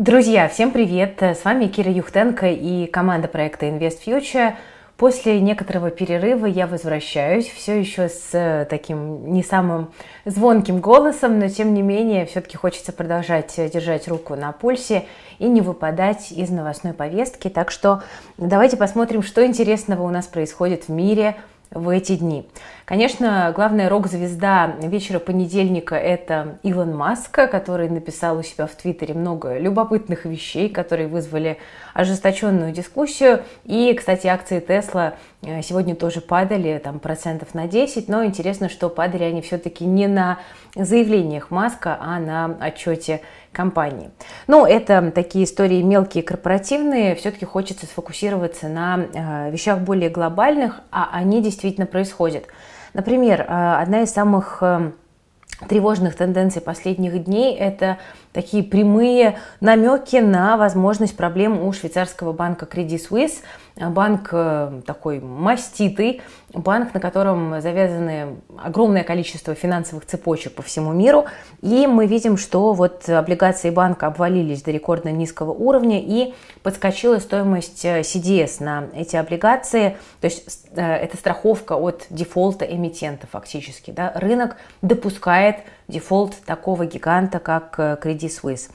Друзья, всем привет! С вами Кира Юхтенко и команда проекта Invest Future. После некоторого перерыва я возвращаюсь, все еще с э, таким не самым звонким голосом, но тем не менее все-таки хочется продолжать э, держать руку на пульсе и не выпадать из новостной повестки. Так что давайте посмотрим, что интересного у нас происходит в мире в эти дни. Конечно, главная рок-звезда вечера понедельника – это Илон Маск, который написал у себя в Твиттере много любопытных вещей, которые вызвали ожесточенную дискуссию. И, кстати, акции Тесла э, сегодня тоже падали, там, процентов на 10, но интересно, что падали они все-таки не на заявлениях Маска, а на отчете компании. Ну, это такие истории мелкие, корпоративные. Все-таки хочется сфокусироваться на э, вещах более глобальных, а они действительно происходят. Например, э, одна из самых эм, тревожных тенденций последних дней – это такие прямые намеки на возможность проблем у швейцарского банка Credit Suisse. Банк э, такой маститый, банк, на котором завязаны огромное количество финансовых цепочек по всему миру. И мы видим, что вот облигации банка обвалились до рекордно низкого уровня и подскочила стоимость CDS э, на эти облигации. То есть э, это страховка от дефолта эмитента фактически. Да? Рынок допускает дефолт такого гиганта, как э, Credit Suisse.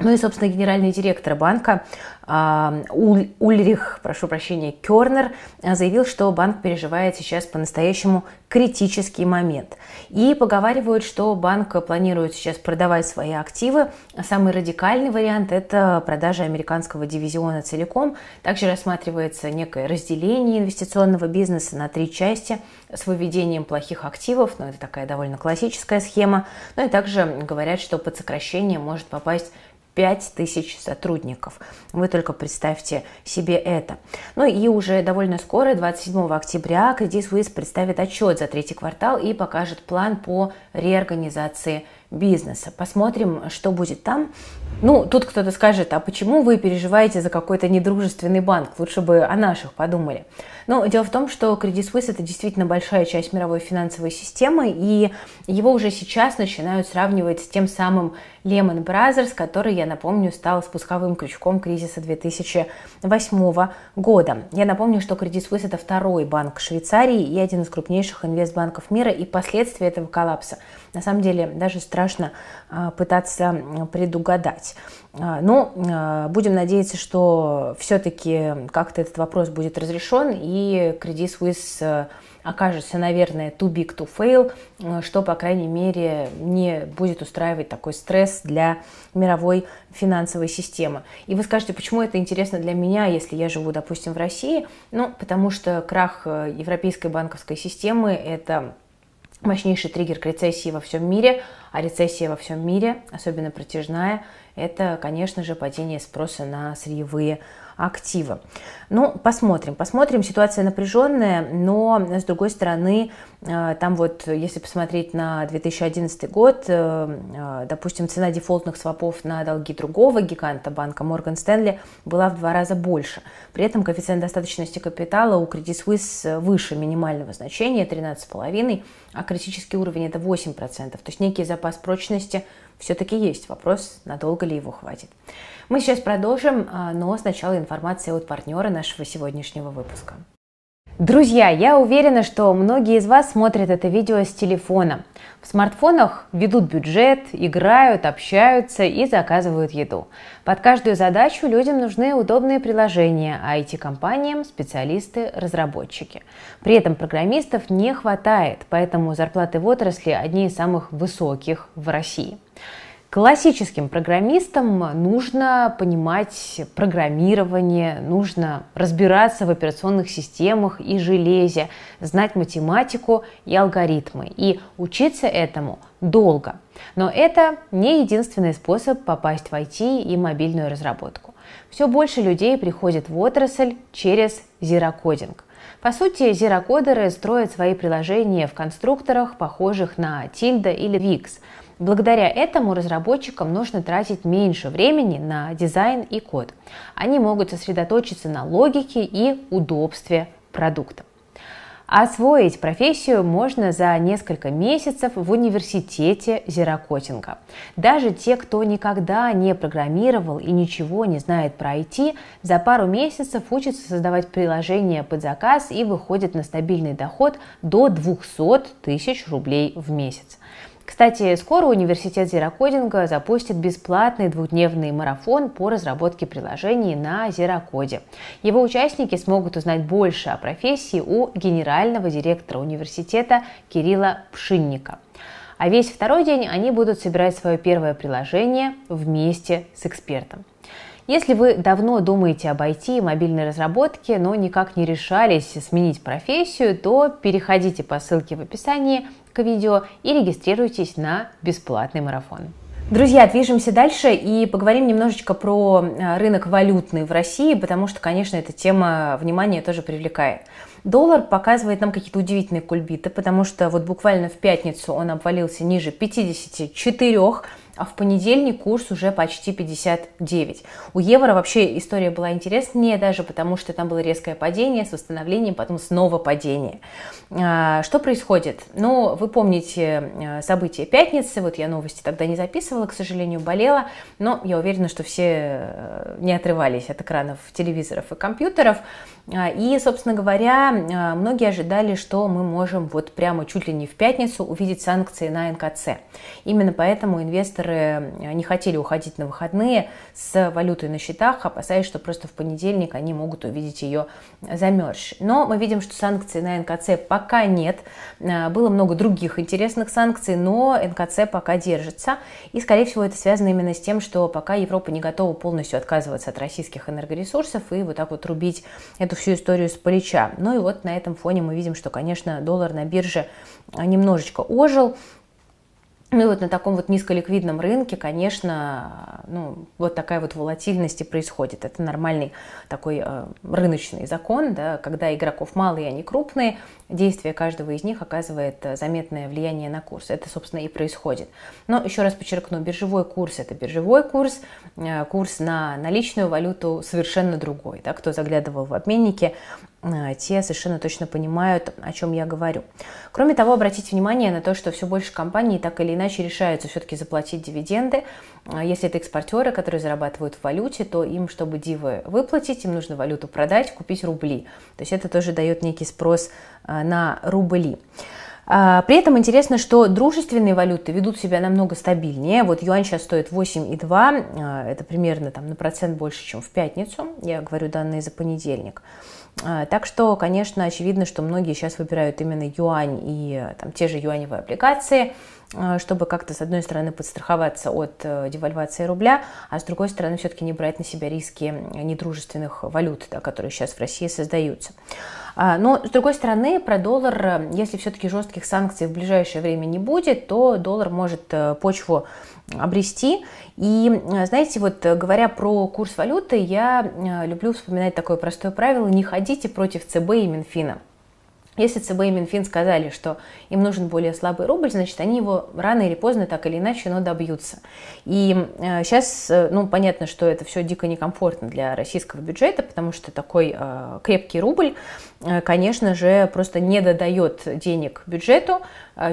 Ну и, собственно, генеральный директор банка а, Ульрих, прошу прощения, Кернер э, заявил, что банк переживает сейчас по-настоящему критический момент. И поговаривают, что банк планирует сейчас продавать свои активы. Самый радикальный вариант – это продажа американского дивизиона целиком. Также рассматривается некое разделение инвестиционного бизнеса на три части с выведением плохих активов. Но ну, это такая довольно классическая схема. Ну и также говорят, что под сокращение может попасть 5 тысяч сотрудников. Вы только представьте себе это. Ну и уже довольно скоро, 27 октября, Credit Suisse представит отчет за третий квартал и покажет план по реорганизации бизнеса. Посмотрим, что будет там. Ну, тут кто-то скажет, а почему вы переживаете за какой-то недружественный банк? Лучше бы о наших подумали. Но дело в том, что Credit Suisse это действительно большая часть мировой финансовой системы, и его уже сейчас начинают сравнивать с тем самым Lehman Brothers, который, я напомню, стал спусковым крючком кризиса 2008 года. Я напомню, что Credit Suisse это второй банк Швейцарии и один из крупнейших инвестбанков мира, и последствия этого коллапса. На самом деле, даже страны страшно а, пытаться предугадать. А, Но ну, а, будем надеяться, что все-таки как-то этот вопрос будет разрешен, и Credit Suisse окажется, наверное, too big to fail, что, по крайней мере, не будет устраивать такой стресс для мировой финансовой системы. И вы скажете, почему это интересно для меня, если я живу, допустим, в России? Ну, потому что крах европейской банковской системы – это мощнейший триггер к рецессии во всем мире, а рецессия во всем мире, особенно протяжная, это, конечно же, падение спроса на сырьевые активы. Ну, посмотрим. Посмотрим, ситуация напряженная, но, с другой стороны, э, там вот, если посмотреть на 2011 год, э, э, допустим, цена дефолтных свопов на долги другого гиганта банка Морган Стэнли была в два раза больше. При этом коэффициент достаточности капитала у Credit Suisse выше минимального значения 13,5, а критический уровень это 8%. То есть некие запасы по прочности все-таки есть. Вопрос, надолго ли его хватит. Мы сейчас продолжим, а, но сначала информация от партнера нашего сегодняшнего выпуска. Друзья, я уверена, что многие из вас смотрят это видео с телефона. В смартфонах ведут бюджет, играют, общаются и заказывают еду. Под каждую задачу людям нужны удобные приложения, а IT-компаниям – специалисты, разработчики. При этом программистов не хватает, поэтому зарплаты в отрасли одни из самых высоких в России. Классическим программистам нужно понимать программирование, нужно разбираться в операционных системах и железе, знать математику и алгоритмы и учиться этому долго. Но это не единственный способ попасть в IT и мобильную разработку. Все больше людей приходит в отрасль через зерокодинг. По сути, зерокодеры строят свои приложения в конструкторах, похожих на Tilda или Wix – Благодаря этому разработчикам нужно тратить меньше времени на дизайн и код. Они могут сосредоточиться на логике и удобстве продукта. Освоить профессию можно за несколько месяцев в университете зерокотинга. Даже те, кто никогда не программировал и ничего не знает про IT, за пару месяцев учатся создавать приложения под заказ и выходят на стабильный доход до 200 тысяч рублей в месяц. Кстати, скоро университет зерокодинга запустит бесплатный двухдневный марафон по разработке приложений на зерокоде. Его участники смогут узнать больше о профессии у генерального директора университета Кирилла Пшинника. А весь второй день они будут собирать свое первое приложение вместе с экспертом. Если вы давно думаете об IT и мобильной разработке, но никак не решались сменить профессию, то переходите по ссылке в описании – к видео и регистрируйтесь на бесплатный марафон. Друзья, движемся дальше и поговорим немножечко про э, рынок валютный в России, потому что, конечно, эта тема внимания тоже привлекает. Доллар показывает нам какие-то удивительные кульбиты, потому что вот буквально в пятницу он обвалился ниже 54, а в понедельник курс уже почти 59. У евро вообще история была интереснее даже, потому что там было резкое падение с восстановлением, потом снова падение. А, что происходит? Ну, вы помните э, события пятницы, вот я новости тогда не записывала, к сожалению, болела, но я уверена, что все э, не отрывались от экранов телевизоров и компьютеров. А, и, собственно говоря, а, многие ожидали, что мы можем вот прямо чуть ли не в пятницу увидеть санкции на НКЦ. Именно поэтому инвесторы а, не хотели уходить на выходные с валютой на счетах, опасаясь, что просто в понедельник они могут увидеть ее замерзшей. Но мы видим, что санкций на НКЦ пока нет. Было много других интересных санкций, но НКЦ пока держится. И, скорее всего, это связано именно с тем, что пока Европа не готова полностью отказываться от российских энергоресурсов и вот так вот рубить эту эту всю историю с полича. Ну и вот на этом фоне мы видим, что, конечно, доллар на бирже а, немножечко ожил, ну и вот на таком вот низколиквидном рынке, конечно, ну, вот такая вот волатильность и происходит. Это нормальный такой э, рыночный закон, да, когда игроков мало и они крупные, действие каждого из них оказывает э, заметное влияние на курс. Это, собственно, и происходит. Но еще раз подчеркну, биржевой курс – это биржевой курс, э, курс на наличную валюту совершенно другой. Да, кто заглядывал в обменники, Э, те совершенно точно понимают, о чем я говорю. Кроме того, обратите внимание на то, что все больше компаний так или иначе решаются все-таки заплатить дивиденды. Э, если это экспортеры, которые зарабатывают в валюте, то им, чтобы дивы выплатить, им нужно валюту продать, купить рубли. То есть это тоже дает некий спрос э, на рубли. А, при этом интересно, что дружественные валюты ведут себя намного стабильнее. Вот юань сейчас стоит 8,2, а, это примерно там, на процент больше, чем в пятницу. Я говорю данные за понедельник. А, так что, конечно, очевидно, что многие сейчас выбирают именно юань и там, те же юаневые аппликации, чтобы как-то, с одной стороны, подстраховаться от э, девальвации рубля, а с другой стороны, все-таки не брать на себя риски э, недружественных валют, да, которые сейчас в России создаются. А, но, с другой стороны, про доллар, э, если все-таки жестких санкций в ближайшее время не будет, то доллар может э, почву обрести. И, э, знаете, вот говоря про курс валюты, я люблю вспоминать такое простое правило, не ходите против ЦБ и Минфина. Если ЦБ и Минфин сказали, что им нужен более слабый рубль, значит, они его рано или поздно так или иначе, но добьются. И сейчас, э, э, ну, понятно, что это все дико некомфортно для российского бюджета, потому что такой э, крепкий рубль, конечно же, просто не додает денег бюджету.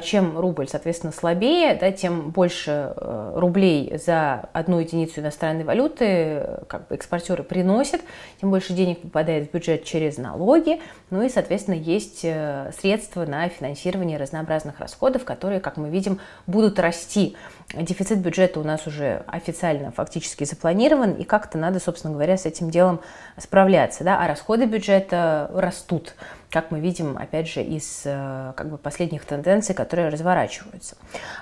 Чем рубль, соответственно, слабее, да, тем больше рублей за одну единицу иностранной валюты как бы экспортеры приносят, тем больше денег попадает в бюджет через налоги, ну и, соответственно, есть Э, средства на финансирование разнообразных расходов, которые, как мы видим, будут расти дефицит бюджета у нас уже официально фактически запланирован, и как-то надо, собственно говоря, с этим делом справляться. Да? А расходы бюджета растут, как мы видим, опять же, из э, как бы, последних тенденций, которые разворачиваются.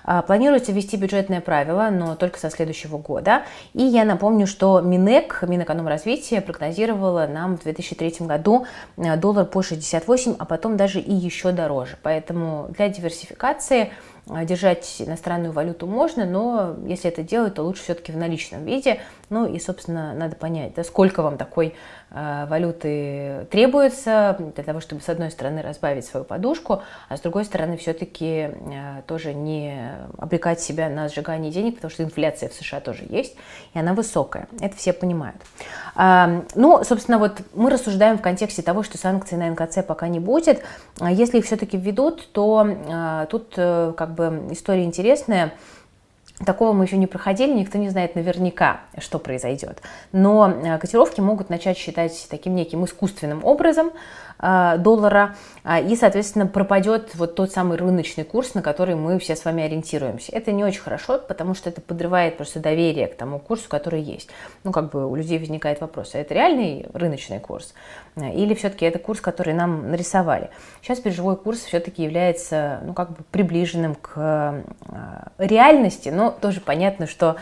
А, планируется ввести бюджетное правило, но только со следующего года. И я напомню, что Минэк, Минэкономразвитие, прогнозировала нам в 2003 году э, доллар по 68, а потом даже и еще дороже. Поэтому для диверсификации а, держать иностранную валюту можно, но если это делать, то лучше все-таки в наличном виде. Ну и, собственно, надо понять, да, сколько вам такой Э, валюты требуется для того, чтобы с одной стороны разбавить свою подушку, а с другой стороны все-таки э, тоже не обрекать себя на сжигание денег, потому что инфляция в США тоже есть, и она высокая. Это все понимают. Э, ну, собственно, вот мы рассуждаем в контексте того, что санкций на НКЦ пока не будет. А если их все-таки введут, то тут как бы история интересная. Такого мы еще не проходили, никто не знает наверняка, что произойдет. Но э, котировки могут начать считать таким неким искусственным образом, Э, доллара, а, и, соответственно, пропадет вот тот самый рыночный курс, на который мы все с вами ориентируемся. Это не очень хорошо, потому что это подрывает просто доверие к тому курсу, который есть. Ну, как бы у людей возникает вопрос, а это реальный рыночный курс? Э, или все-таки это курс, который нам нарисовали? Сейчас биржевой курс все-таки является, ну, как бы приближенным к э, реальности, но тоже понятно, что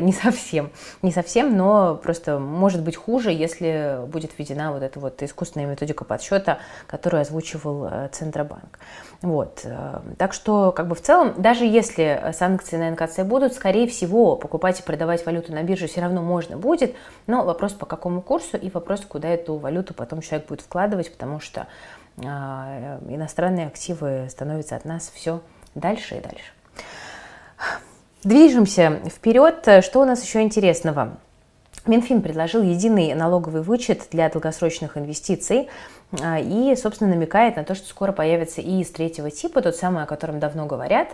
не совсем, не совсем, но просто может быть хуже, если будет введена вот эта вот искусственная методика подсчета расчета, который озвучивал э, Центробанк. Вот. Э, так что, как бы в целом, даже если санкции на НКЦ будут, скорее всего, покупать и продавать валюту на бирже все равно можно будет, но вопрос по какому курсу и вопрос, куда эту валюту потом человек будет вкладывать, потому что а, э, иностранные активы становятся от нас все дальше и дальше. Движемся вперед. Что у нас еще интересного? Минфин предложил единый налоговый вычет для долгосрочных инвестиций а, и, собственно, намекает на то, что скоро появится и из третьего типа, тот самый, о котором давно говорят.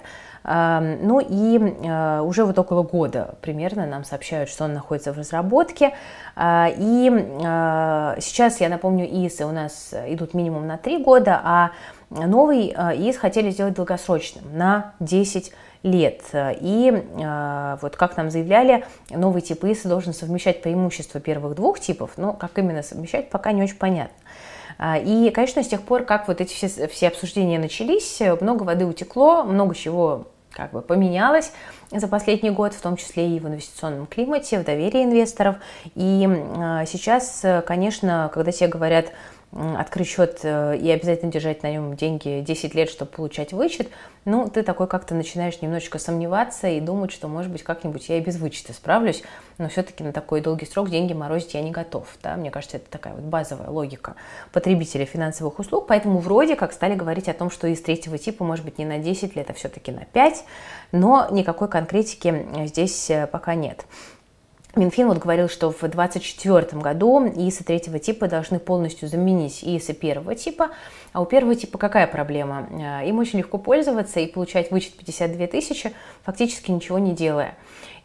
А, ну и а, уже вот около года примерно нам сообщают, что он находится в разработке. И сейчас, я напомню, ИИС у нас идут минимум на три года, а новый ИИС хотели сделать долгосрочным, на 10 лет. И э, вот как нам заявляли, новый тип ИС должен совмещать преимущества первых двух типов, но как именно совмещать, пока не очень понятно. А, и, конечно, с тех пор, как вот эти все, все обсуждения начались, много воды утекло, много чего как бы поменялось за последний год, в том числе и в инвестиционном климате, в доверии инвесторов. И э, сейчас, конечно, когда все говорят открыть счет э, и обязательно держать на нем деньги 10 лет, чтобы получать вычет, ну, ты такой как-то начинаешь немножечко сомневаться и думать, что, может быть, как-нибудь я и без вычета справлюсь, но все-таки на такой долгий срок деньги морозить я не готов. Да? Мне кажется, это такая вот базовая логика потребителя финансовых услуг, поэтому вроде как стали говорить о том, что из третьего типа, может быть, не на 10 лет, а все-таки на 5, но никакой конкретики э, здесь э, пока нет. Минфин вот говорил, что в 2024 году ИСы третьего типа должны полностью заменить ИСы первого типа. А у первого типа какая проблема? Э, им очень легко пользоваться и получать вычет 52 тысячи, фактически ничего не делая.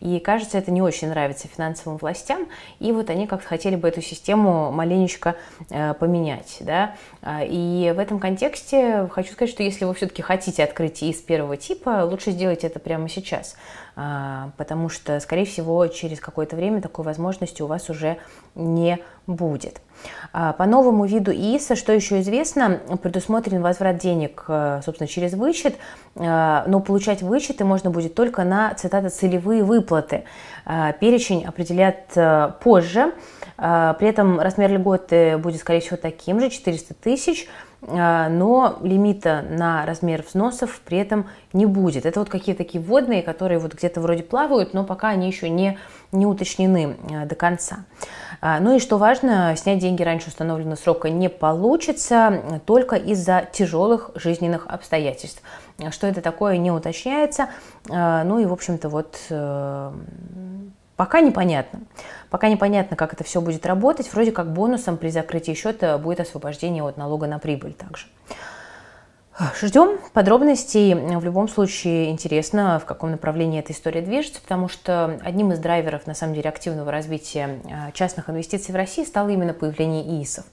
И кажется, это не очень нравится финансовым властям. И вот они как-то хотели бы эту систему маленечко э, поменять. Да? Э, и в этом контексте хочу сказать, что если вы все-таки хотите открыть ИС первого типа, лучше сделать это прямо сейчас. А, потому что, скорее всего, через какое-то время такой возможности у вас уже не будет. А, по новому виду ИИСа, что еще известно, предусмотрен возврат денег, э, собственно, через вычет, э, но получать вычеты можно будет только на, цитата, целевые выплаты. А, перечень определят э, позже, при этом размер льготы будет, скорее всего, таким же, 400 тысяч – а, но лимита на размер взносов при этом не будет. Это вот какие-то такие водные, которые вот где-то вроде плавают, но пока они еще не, не уточнены а, до конца. А, ну и что важно, снять деньги раньше установленного срока не получится только из-за тяжелых жизненных обстоятельств. Что это такое, не уточняется. Ну и, в общем-то, вот э, Пока непонятно. Пока непонятно, как это все будет работать. Вроде как бонусом при закрытии счета будет освобождение от налога на прибыль также. Ждем подробностей. В любом случае интересно, в каком направлении эта история движется, потому что одним из драйверов, на самом деле, активного развития э, частных инвестиций в России стало именно появление ИИСов.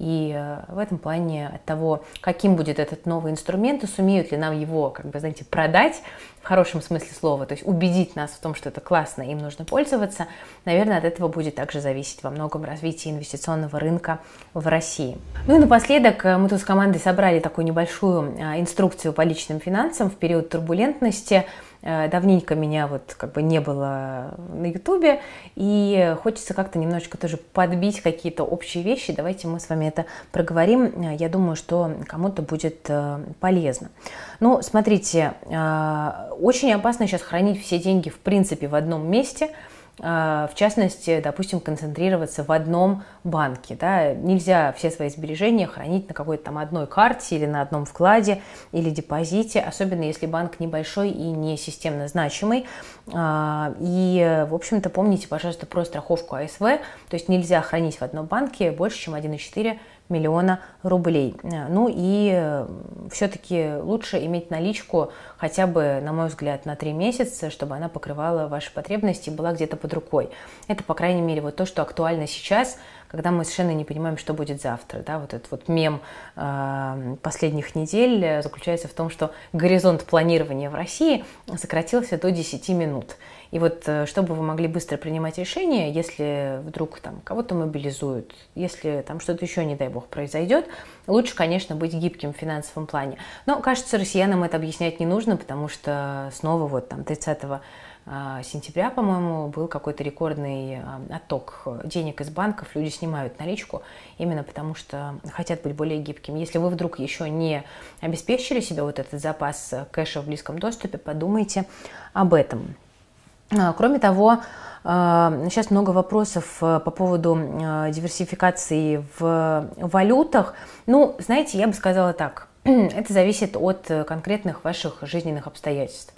И э, в этом плане от того, каким будет этот новый инструмент, и сумеют ли нам его, как бы, знаете, продать, в хорошем смысле слова, то есть убедить нас в том, что это классно, им нужно пользоваться, наверное, от этого будет также зависеть во многом развитие инвестиционного рынка в России. Ну и напоследок э, мы тут с командой собрали такую небольшую а, инструкцию по личным финансам в период турбулентности – Э, давненько меня вот как бы не было на Ютубе, и хочется как-то немножечко тоже подбить какие-то общие вещи. Давайте мы с вами это проговорим. Э, я думаю, что кому-то будет э, полезно. Ну, смотрите, очень опасно сейчас хранить все деньги в принципе в одном месте – Э, в частности, допустим, концентрироваться в одном банке. Да? Нельзя все свои сбережения хранить на какой-то там одной карте или на одном вкладе или депозите, особенно если банк небольшой и не системно значимый. А, и, в общем-то, помните, пожалуйста, про страховку АСВ, то есть нельзя хранить в одном банке больше, чем 1,4 миллиона рублей. Э, ну и э, все-таки лучше иметь наличку хотя бы, на мой взгляд, на 3 месяца, чтобы она покрывала ваши потребности и была где-то под рукой. Это, по крайней мере, вот то, что актуально сейчас – когда мы совершенно не понимаем, что будет завтра. Да? Вот этот вот мем а, последних недель заключается в том, что горизонт планирования в России сократился до 10 минут. И вот э, чтобы вы могли быстро принимать решения, если вдруг там кого-то мобилизуют, если там что-то еще, не дай бог, произойдет, лучше, конечно, быть гибким в финансовом плане. Но, кажется, россиянам это объяснять не нужно, потому что снова вот там 30 а, сентября, по-моему, был какой-то рекордный а, отток денег из банков, люди снимают наличку именно потому, что хотят быть более гибкими. Если вы вдруг еще не обеспечили себе вот этот запас э, кэша в близком доступе, подумайте об этом. А, кроме того, сейчас много вопросов э, по поводу э, диверсификации в валютах. Ну, знаете, я бы сказала так, это зависит от конкретных ваших жизненных обстоятельств.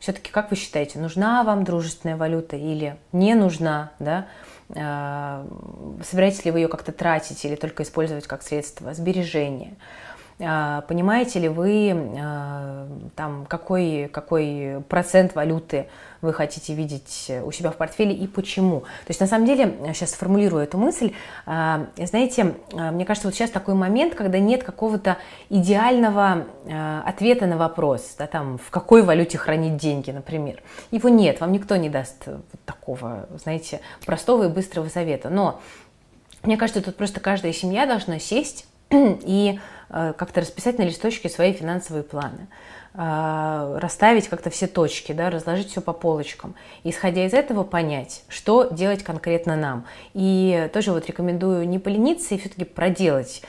Все-таки, как вы считаете, нужна вам дружественная валюта или не нужна, да? А, собираетесь ли вы ее как-то тратить или только использовать как средство сбережения? А, понимаете ли вы, а, там, какой, какой процент валюты вы хотите видеть у себя в портфеле и почему. То есть, на самом деле, сейчас сформулирую эту мысль, а, знаете, мне кажется, вот сейчас такой момент, когда нет какого-то идеального ответа на вопрос, да, там, в какой валюте хранить деньги, например. Его нет, вам никто не даст такого, знаете, простого и быстрого совета. Но мне кажется, тут просто каждая семья должна сесть и Э, как-то расписать на листочке свои финансовые планы, э, расставить как-то все точки, да, разложить все по полочкам. Исходя из этого понять, что делать конкретно нам. И тоже вот рекомендую не полениться и все-таки проделать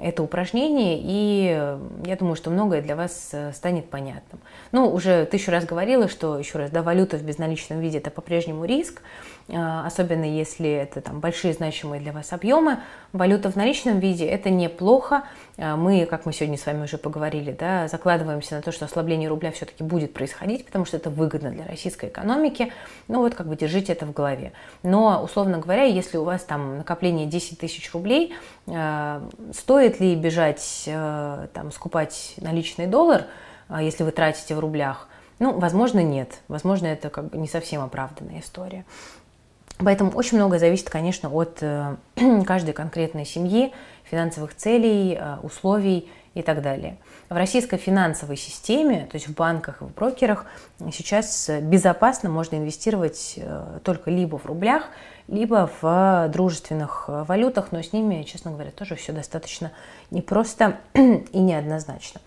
это упражнение, и э, я думаю, что многое для вас станет понятным. Ну, уже тысячу раз говорила, что, еще раз, да, валюта в безналичном виде – это по-прежнему риск, особенно если это там большие значимые для вас объемы. Валюта в наличном виде – это неплохо, а мы, как мы сегодня с вами уже поговорили, да, закладываемся на то, что ослабление рубля все-таки будет происходить, потому что это выгодно для российской экономики. Ну вот как бы держите это в голове. Но, условно говоря, если у вас там накопление 10 тысяч рублей, э, стоит ли бежать э, там скупать наличный доллар, э, если вы тратите в рублях? Ну, возможно, нет. Возможно, это как бы не совсем оправданная история. Поэтому очень многое зависит, конечно, от э, каждой конкретной семьи, финансовых целей, э, условий и так далее. В российской финансовой системе, то есть в банках и в брокерах, сейчас безопасно можно инвестировать э, только либо в рублях, либо в дружественных валютах, но с ними, честно говоря, тоже все достаточно непросто и неоднозначно.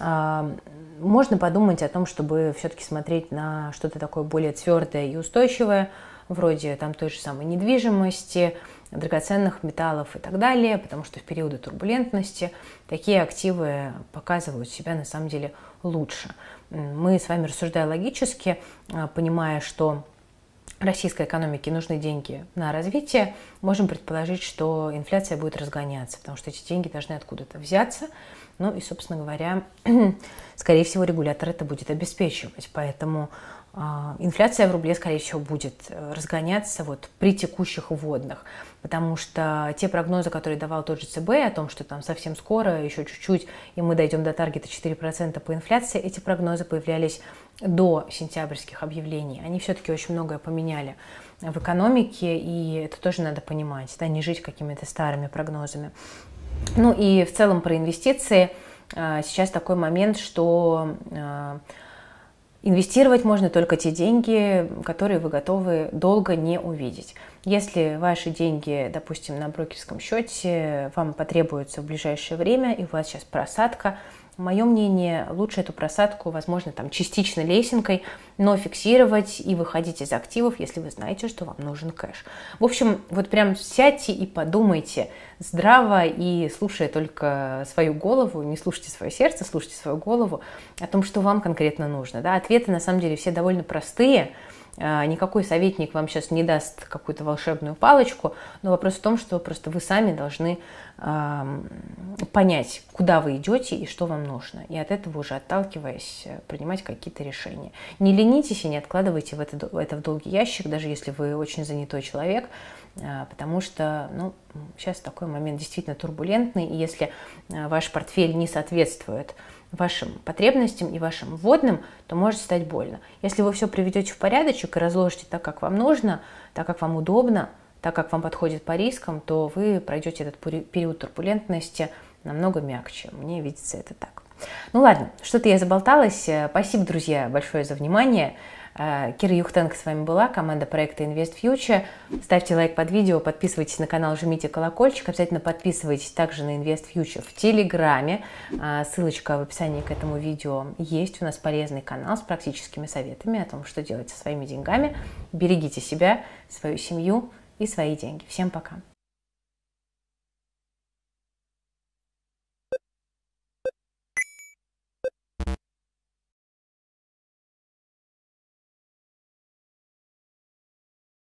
А, можно подумать о том, чтобы все-таки смотреть на что-то такое более твердое и устойчивое, вроде там той же самой недвижимости, драгоценных металлов и так далее, потому что в периоды турбулентности такие активы показывают себя на самом деле лучше. Мы с вами, рассуждая логически, а, понимая, что российской экономике нужны деньги на развитие, можем предположить, что инфляция будет разгоняться, потому что эти деньги должны откуда-то взяться. Ну и, собственно говоря, скорее всего, регулятор это будет обеспечивать. Поэтому а, инфляция в рубле, скорее всего, будет э, разгоняться вот при текущих вводных, потому что те прогнозы, которые давал тот же ЦБ о том, что там совсем скоро, еще чуть-чуть, и мы дойдем до таргета 4% по инфляции, эти прогнозы появлялись до сентябрьских объявлений. Они все-таки очень многое поменяли в экономике, и это тоже надо понимать, да, не жить какими-то старыми прогнозами. Ну и в целом про инвестиции. А, сейчас такой момент, что а, Инвестировать можно только те деньги, которые вы готовы долго не увидеть. Если ваши деньги, допустим, на брокерском счете, вам потребуются в ближайшее время, и у вас сейчас просадка – Мое мнение, лучше эту просадку, возможно, там частично лесенкой, но фиксировать и выходить из активов, если вы знаете, что вам нужен кэш. В общем, вот прям сядьте и подумайте здраво и слушая только свою голову, не слушайте свое сердце, слушайте свою голову о том, что вам конкретно нужно. Да? Ответы на самом деле все довольно простые, а, никакой советник вам сейчас не даст какую-то волшебную палочку, но вопрос в том, что просто вы сами должны понять, куда вы идете и что вам нужно. И от этого уже отталкиваясь, э, принимать какие-то решения. Не ленитесь и не откладывайте в это, это в долгий ящик, даже если вы очень занятой человек, а, потому что ну, сейчас такой момент действительно турбулентный, и если э, ваш портфель не соответствует вашим потребностям и вашим вводным, то может стать больно. Если вы все приведете в порядочек и разложите так, как вам нужно, так, как вам удобно, так, как вам подходит по рискам, то вы пройдете этот период турбулентности намного мягче. Мне видится это так. Ну ладно, что-то я заболталась. Э, спасибо, друзья, большое за внимание. Э, Кира Юхтенко с вами была, команда проекта Invest Future. Ставьте лайк под видео, подписывайтесь на канал, жмите колокольчик, обязательно подписывайтесь также на Invest Future в Телеграме. Э, Ссылочка в описании к этому видео есть. У нас полезный канал с практическими советами о том, что делать со своими деньгами. Берегите себя, свою семью и свои деньги. Всем пока!